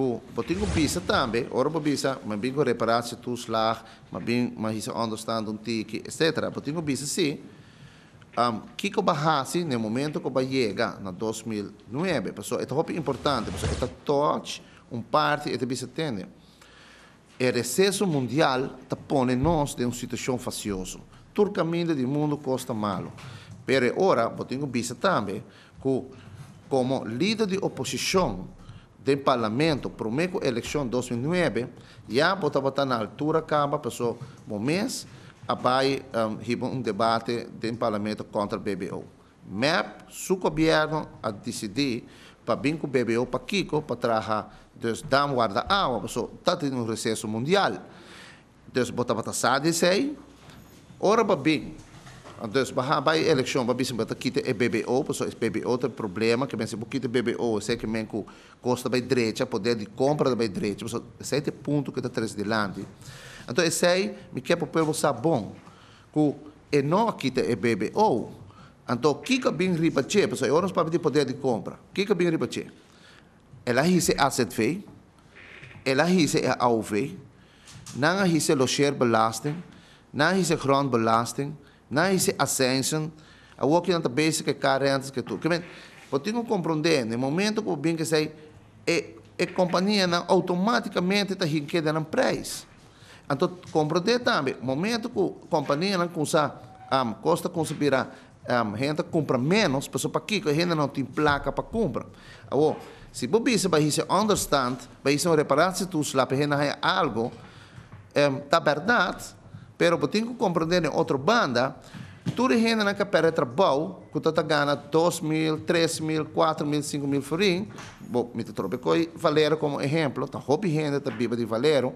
ku po também, bisa tambe ora po bisa ma bingo reparasi tu slag ma bing ma hisa understand un tiki etc po tingu bisa si um, que que barrasse no momento que chega na 2009 pessoal é muito importante pessoal é touch um parte é bisa tende o recesso mundial está pone nós de uma situação faciosa todo caminho do mundo custa malo pero ora eu tenho bisa também que como líder de oposição de parlamento, primeira eleição 2009, já botava na altura acaba, passou um mês, apai um, um debate de parlamento contra o BBO. MEP, o governo a decidir para vir com o BBO para Kiko, para trabalhar, dos dam guarda água, passou, está tendo um recesso mundial. Então, bota botar sai, ora para vir. Dus we gaan eleição election, we zijn met kite BBO, dus é BBO het problema que mensen kite BBO, sei que menku costa bij direita, poder de compra de bij direita, dus sete ponto que está três de lande. Então esse aí me quer pelo sabão, que e não kite e BBO. Então kika bin ribache, pues eu não para poder de compra. Kika bin ribache. Ela hisse asset fee, ela hisse AOV, nanga hisse lo share belasting, nanga hisse grande belasting não is ascension, a working on the basic currents que tu. Que bem, você tem que compreender, no momento que o bem que é, a é companhia não automaticamente está riqueza no preço. Então, compreender também, no momento que a companhia não consa um, ah, custa considerar, um, ah, gente ah, compra menos, pessoa para aqui, que a gente não tem placa para comprar. Agora, se você vai é understand, vai é reparar se tu gente algo, é, da verdade, Pero tem que compreender outra banda, toda gente na capela trabalha, que está ganhando 2 mil, 3 mil, 4 mil, 5 mil forinhos. Bom, me trocou Valero como exemplo, está roupa gente, tá viva de Valero.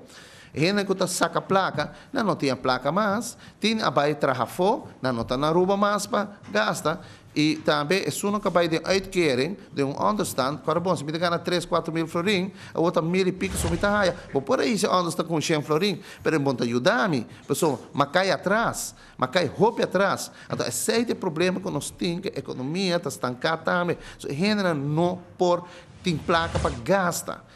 Gente que saca a placa, não, não tem placa mais, tem a baia trajafó, não está na ruba mais, para gastar e também, se um capaz de 8 querem, de um understand, para bom, se me ganha 3, 4 mil florim, a outra mil e pico, se me raia. Vou por aí, se understand com 100 florim, para bom, te ajudar-me. Pessoal, mas cai atrás, mas cai roupa atrás. Então, esse é o problema que nós temos, a economia está estancada também. Então, a gente não por, tem placa para gastar.